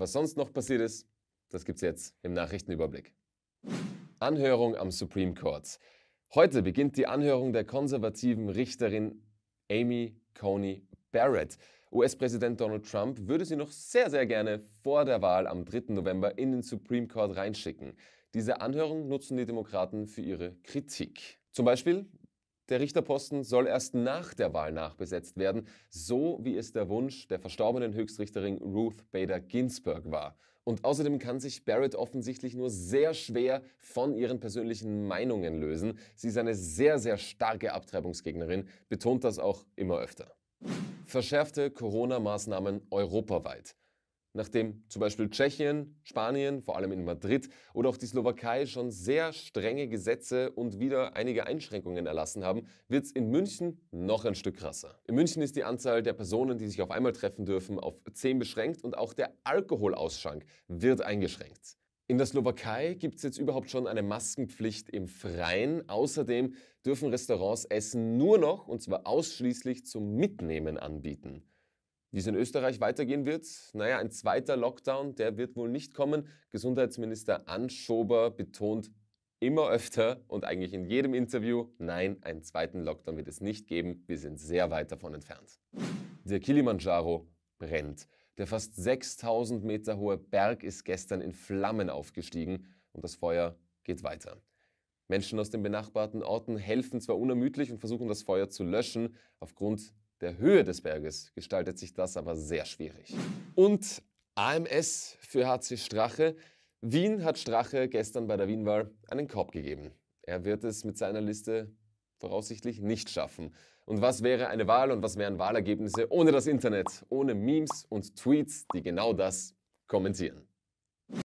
Was sonst noch passiert ist, das gibt's jetzt im Nachrichtenüberblick. Anhörung am Supreme Court. Heute beginnt die Anhörung der konservativen Richterin Amy Coney Barrett. US-Präsident Donald Trump würde sie noch sehr, sehr gerne vor der Wahl am 3. November in den Supreme Court reinschicken. Diese Anhörung nutzen die Demokraten für ihre Kritik. Zum Beispiel, der Richterposten soll erst nach der Wahl nachbesetzt werden, so wie es der Wunsch der verstorbenen Höchstrichterin Ruth Bader Ginsburg war. Und außerdem kann sich Barrett offensichtlich nur sehr schwer von ihren persönlichen Meinungen lösen. Sie ist eine sehr, sehr starke Abtreibungsgegnerin, betont das auch immer öfter. Verschärfte Corona-Maßnahmen europaweit nachdem zum Beispiel Tschechien, Spanien, vor allem in Madrid oder auch die Slowakei schon sehr strenge Gesetze und wieder einige Einschränkungen erlassen haben, wird es in München noch ein Stück krasser. In München ist die Anzahl der Personen, die sich auf einmal treffen dürfen, auf 10 beschränkt und auch der Alkoholausschank wird eingeschränkt. In der Slowakei gibt es jetzt überhaupt schon eine Maskenpflicht im Freien. Außerdem dürfen Restaurants Essen nur noch, und zwar ausschließlich zum Mitnehmen anbieten. Wie es in Österreich weitergehen wird? Naja, ein zweiter Lockdown, der wird wohl nicht kommen. Gesundheitsminister Anschober betont immer öfter und eigentlich in jedem Interview, nein, einen zweiten Lockdown wird es nicht geben. Wir sind sehr weit davon entfernt. Der Kilimanjaro brennt. Der fast 6000 Meter hohe Berg ist gestern in Flammen aufgestiegen und das Feuer geht weiter. Menschen aus den benachbarten Orten helfen zwar unermüdlich und versuchen das Feuer zu löschen, aufgrund der Höhe des Berges gestaltet sich das aber sehr schwierig. Und AMS für HC Strache. Wien hat Strache gestern bei der Wienwahl einen Korb gegeben. Er wird es mit seiner Liste voraussichtlich nicht schaffen. Und was wäre eine Wahl und was wären Wahlergebnisse ohne das Internet, ohne Memes und Tweets, die genau das kommentieren?